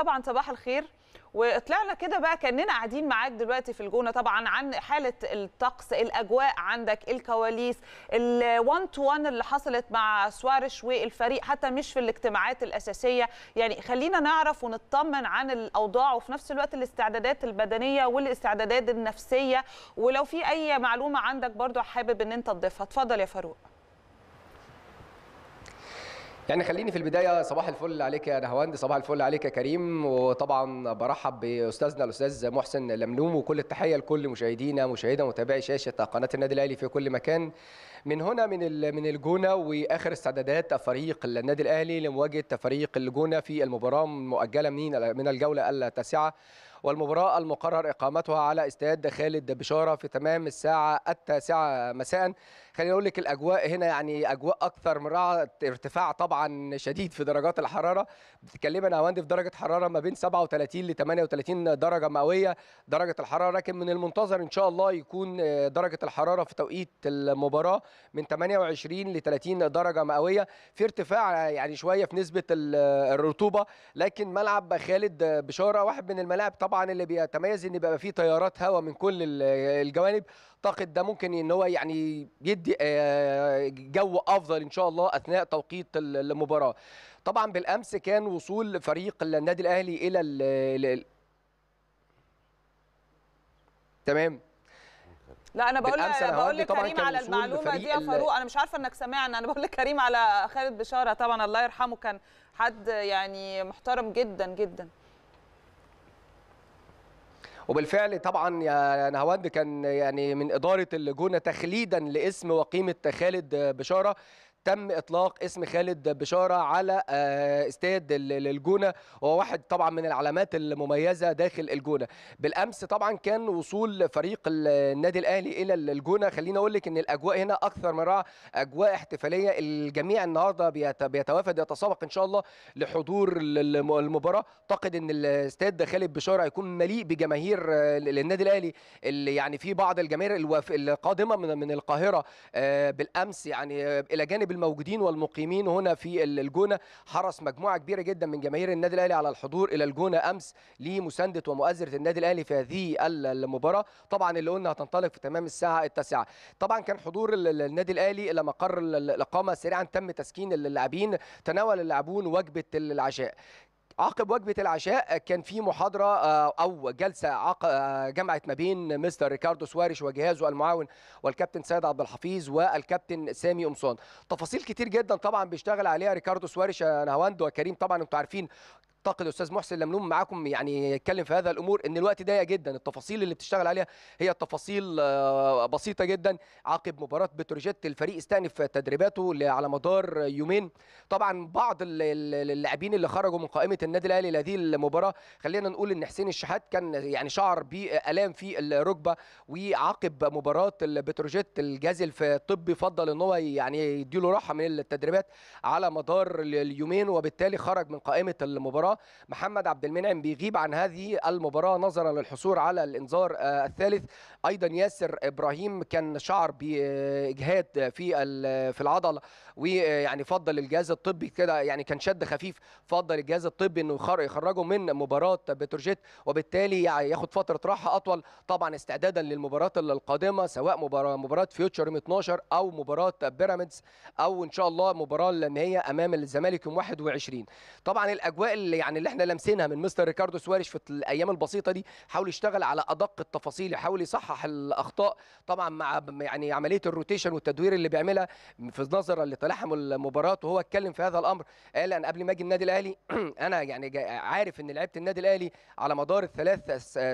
طبعا صباح الخير وطلعنا كده بقى كاننا قاعدين معاك دلوقتي في الجونه طبعا عن حاله الطقس الاجواء عندك الكواليس ال1 تو 1 اللي حصلت مع سوارش والفريق حتى مش في الاجتماعات الاساسيه يعني خلينا نعرف ونطمن عن الاوضاع وفي نفس الوقت الاستعدادات البدنيه والاستعدادات النفسيه ولو في اي معلومه عندك برضو حابب ان انت تضيفها اتفضل يا فاروق يعني خليني في البدايه صباح الفل عليك يا نهواند صباح الفل عليك يا كريم وطبعا برحب باستاذنا الاستاذ محسن لملوم وكل التحيه لكل مشاهدينا مشاهدة متابعي شاشه قناه النادي الاهلي في كل مكان من هنا من من الجونه واخر استعدادات فريق النادي الاهلي لمواجهه فريق الجونه في المباراه المؤجله من من الجوله التاسعه والمباراة المقرر إقامتها على استاد خالد بشارة في تمام الساعة التاسعة مساء خليني اقول لك الاجواء هنا يعني اجواء اكثر من رائعه ارتفاع طبعا شديد في درجات الحراره بتتكلم يا وندي في درجه حراره ما بين 37 ل 38 درجه مئويه درجه الحراره لكن من المنتظر ان شاء الله يكون درجه الحراره في توقيت المباراه من 28 ل 30 درجه مئويه في ارتفاع يعني شويه في نسبه الرطوبه لكن ملعب خالد بشاره واحد من الملاعب طبعا اللي بيتميز ان بيبقى فيه تيارات هواء من كل الجوانب اعتقد ده ممكن ان هو يعني يدي آه، جو افضل ان شاء الله اثناء توقيت المباراه طبعا بالامس كان وصول فريق النادي الاهلي الى الـ الـ تمام لا انا بقول انا بقول لكريم على المعلومه دي يا فاروق انا مش عارفه انك سامعنا انا بقول لكريم على خالد بشاره طبعا الله يرحمه كان حد يعني محترم جدا جدا وبالفعل طبعا يا نهواند كان يعني من اداره الجونه تخليدا لاسم وقيمه خالد بشاره تم اطلاق اسم خالد بشاره على آه، استاد الجونه وهو واحد طبعا من العلامات المميزه داخل الجونه بالامس طبعا كان وصول فريق النادي الاهلي الى الجونه خليني اقول لك ان الاجواء هنا اكثر من رائعه اجواء احتفاليه الجميع النهارده بيتوافد يتسابق ان شاء الله لحضور المباراه اعتقد ان الاستاد خالد بشاره هيكون مليء بجماهير النادي آه، الاهلي اللي يعني في بعض الجماهير القادمه من القاهره آه، بالامس يعني الى جانب جانب الموجودين والمقيمين هنا في الجونه حرص مجموعه كبيره جدا من جماهير النادي الاهلي على الحضور الى الجونه امس لمسانده ومؤازره النادي الاهلي في هذه المباراه طبعا اللي قلنا هتنطلق في تمام الساعه التاسعه طبعا كان حضور النادي الاهلي الى مقر الاقامه سريعا تم تسكين اللاعبين تناول اللاعبون وجبه العشاء عقب وجبه العشاء كان في محاضره آه، او جلسه آه، جمعت ما بين مستر ريكاردو سواريش وجهازه المعاون والكابتن سيد عبد الحفيظ والكابتن سامي قمصان تفاصيل كتير جدا طبعا بيشتغل عليها ريكاردو سواريش آه، نهواند وكريم طبعا انتوا عارفين اعتقد استاذ محسن لملوم معاكم يعني يتكلم في هذا الامور ان الوقت ضيق جدا التفاصيل اللي بتشتغل عليها هي تفاصيل آه، بسيطه جدا عقب مباراه بتروجيت الفريق استأنف تدريباته على مدار يومين طبعا بعض اللاعبين اللي خرجوا من قائمه النادي الاهلي لهذه المباراه خلينا نقول ان حسين الشحات كان يعني شعر بالام في الركبه وعقب مباراه بتروجيت الجازل في طبي فضل ان هو يعني يديله راحه من التدريبات على مدار اليومين وبالتالي خرج من قائمه المباراه المباراه محمد عبد المنعم بيغيب عن هذه المباراه نظرا للحصول على الانذار آه، الثالث ايضا ياسر ابراهيم كان شعر باجهاد في في العضله ويعني فضل الجهاز الطبي كده يعني كان شد خفيف فضل الجهاز الطبي انه يخرجه من مباراه بتروجيت وبالتالي يعني ياخد فتره راحه اطول طبعا استعدادا للمباراه القادمه سواء مباراه مباراه فيوتشر 12 او مباراه بيراميدز او ان شاء الله مباراه اللي هي امام الزمالك يوم 21 طبعا الاجواء اللي يعني اللي احنا لمسينها من مستر ريكاردو سواريش في الايام البسيطه دي حاول يشتغل على ادق التفاصيل يحاول يصحح الاخطاء طبعا مع يعني عمليه الروتيشن والتدوير اللي بيعملها في نظرا لتلاحم المباراه وهو اتكلم في هذا الامر قال انا قبل ما اجي النادي الاهلي انا يعني عارف ان لعيبه النادي الاهلي على مدار الثلاث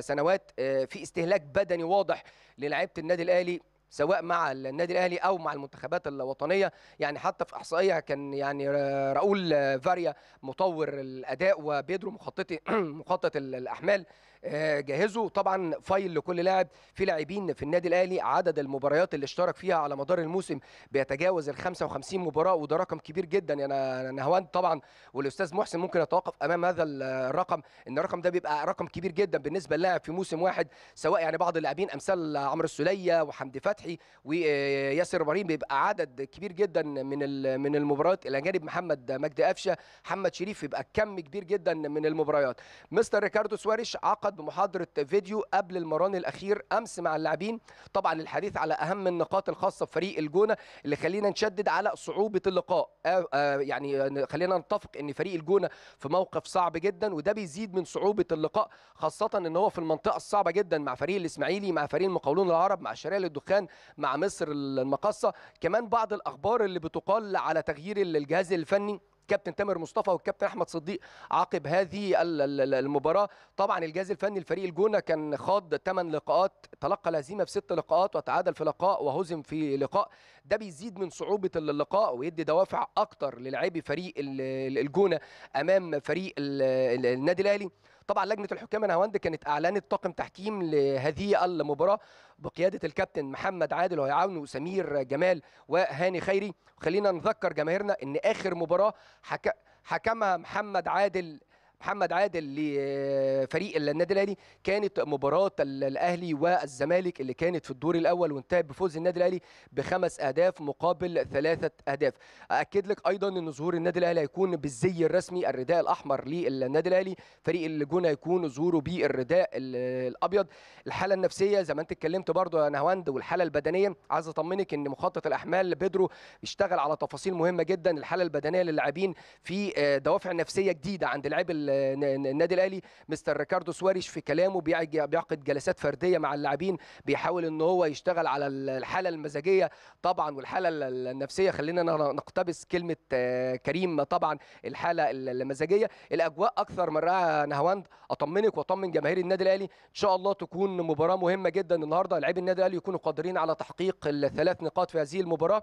سنوات آه، في استهلاك بدني واضح للعيبه النادي الاهلي سواء مع النادي الاهلي او مع المنتخبات الوطنيه يعني حتى في احصائيه كان يعني راؤول فاريا مطور الاداء وبيدرو مخططي مخطط الاحمال آه، جهزوا طبعا فايل لكل لاعب في لاعبين في النادي الاهلي عدد المباريات اللي اشترك فيها على مدار الموسم بيتجاوز ال 55 مباراه وده رقم كبير جدا يعني انا نهوان طبعا والاستاذ محسن ممكن يتوقف امام هذا الرقم ان الرقم ده بيبقى رقم كبير جدا بالنسبه للاعب في موسم واحد سواء يعني بعض اللاعبين امثال عمرو السليه وحمدي فتحي وياسر آه، ابراهيم بيبقى عدد كبير جدا من من المباريات الى جانب محمد مجدي قفشه محمد شريف يبقى كم كبير جدا من المباريات مستر ريكاردو سواريش عقد بمحاضره فيديو قبل المران الاخير امس مع اللاعبين طبعا الحديث على اهم النقاط الخاصه بفريق الجونه اللي خلينا نشدد على صعوبه اللقاء آه آه يعني آه، خلينا نتفق ان فريق الجونه في موقف صعب جدا وده بيزيد من صعوبه اللقاء خاصه ان هو في المنطقه الصعبه جدا مع فريق الاسماعيلي مع فريق المقاولون العرب مع شرال الدخان مع مصر المقصه كمان بعض الاخبار اللي بتقال على تغيير الجهاز الفني الكابتن تامر مصطفى والكابتن احمد صديق عقب هذه المباراه طبعا الجهاز الفني لفريق الجونه كان خاض 8 لقاءات تلقى الهزيمه في 6 لقاءات وتعادل في لقاء وهزم في لقاء ده بيزيد من صعوبه اللقاء ويدي دوافع اكتر للاعبي فريق الجونه امام فريق النادي الاهلي طبعا لجنه الحكام الهولنديه كانت اعلنت طاقم تحكيم لهذه المباراه بقياده الكابتن محمد عادل وهيعاونه سمير جمال وهاني خيري خلينا نذكر جماهيرنا ان اخر مباراه حك... حكمها محمد عادل محمد عادل لفريق النادي الاهلي كانت مباراه الاهلي والزمالك اللي كانت في الدور الاول وانتهت بفوز النادي الاهلي بخمس اهداف مقابل ثلاثه اهداف اكد لك ايضا ان ظهور النادي الاهلي هيكون بالزي الرسمي الرداء الاحمر للنادي الاهلي فريق الجونه هيكون ظهوره بالرداء الابيض الحاله النفسيه زي ما انت اتكلمت برضو يا نهواند والحاله البدنيه عايز اطمنك ان مخطط الاحمال بيدرو اشتغل على تفاصيل مهمه جدا الحاله البدنيه للاعبين في آه، دوافع نفسيه جديده عند لاعبي النادي الاهلي مستر ريكاردو سواريش في كلامه بيعقد جلسات فرديه مع اللاعبين بيحاول ان هو يشتغل على الحاله المزاجيه طبعا والحاله النفسيه خلينا نقتبس كلمه آه، كريم طبعا الحاله المزاجيه الاجواء اكثر من رائعه نهواند اطمنك واطمن جماهير النادي الاهلي ان شاء الله تكون مباراه مهمه جدا النهارده لاعبي النادي الاهلي يكونوا قادرين على تحقيق الثلاث نقاط في هذه المباراه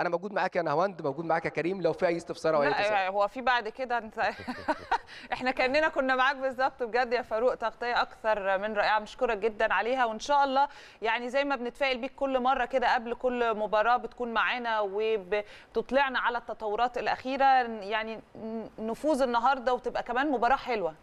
انا موجود معاك يا نهواند موجود معاك يا كريم لو في اي استفسار او اي تساؤل يعني هو في بعد كده انت احنا كاننا كنا معاك بالظبط بجد يا فاروق تغطيه اكثر من رائعه مشكورة جدا عليها وان شاء الله يعني زي ما بنتفائل بيك كل مره كده قبل كل مباراه بتكون معانا وبتطلعنا على التطورات الاخيره يعني نفوز النهارده وتبقى كمان مباراه حلوه